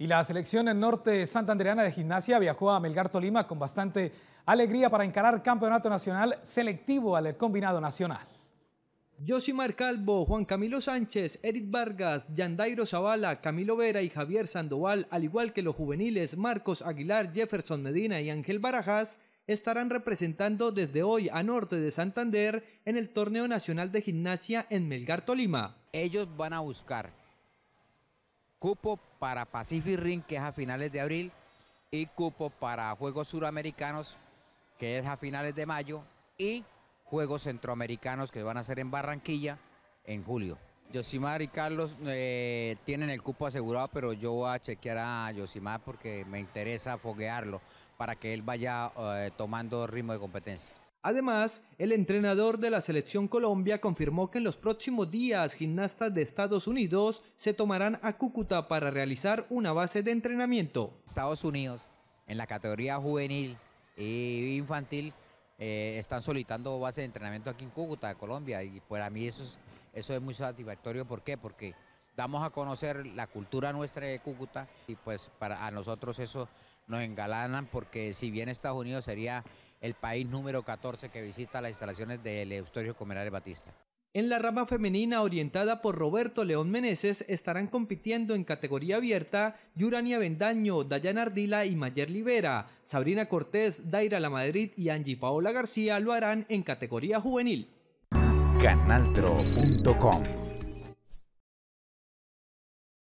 Y la selección norte santandereana de gimnasia viajó a Melgar Tolima con bastante alegría para encarar campeonato nacional selectivo al combinado nacional. Josimar Calvo, Juan Camilo Sánchez, Eric Vargas, Yandairo Zavala, Camilo Vera y Javier Sandoval, al igual que los juveniles Marcos Aguilar, Jefferson Medina y Ángel Barajas, estarán representando desde hoy a Norte de Santander en el Torneo Nacional de Gimnasia en Melgar Tolima. Ellos van a buscar cupo para Pacific Ring, que es a finales de abril, y cupo para Juegos Suramericanos, que es a finales de mayo, y Juegos Centroamericanos, que van a ser en Barranquilla en julio. Yosimar y Carlos eh, tienen el cupo asegurado, pero yo voy a chequear a Yosimar porque me interesa foguearlo para que él vaya eh, tomando ritmo de competencia. Además, el entrenador de la selección Colombia confirmó que en los próximos días gimnastas de Estados Unidos se tomarán a Cúcuta para realizar una base de entrenamiento. Estados Unidos, en la categoría juvenil e infantil, eh, están solicitando base de entrenamiento aquí en Cúcuta, Colombia, y para mí eso es, eso es muy satisfactorio. ¿Por qué? Porque damos a conocer la cultura nuestra de Cúcuta y pues para nosotros eso nos engalanan porque si bien Estados Unidos sería el país número 14 que visita las instalaciones del Eustorio Comerare Batista. En la rama femenina orientada por Roberto León Meneses estarán compitiendo en categoría abierta Yurania Bendaño, Dayana Ardila y Mayer Libera. Sabrina Cortés, Daira La Madrid y Angie Paola García lo harán en categoría juvenil. Canaltro.com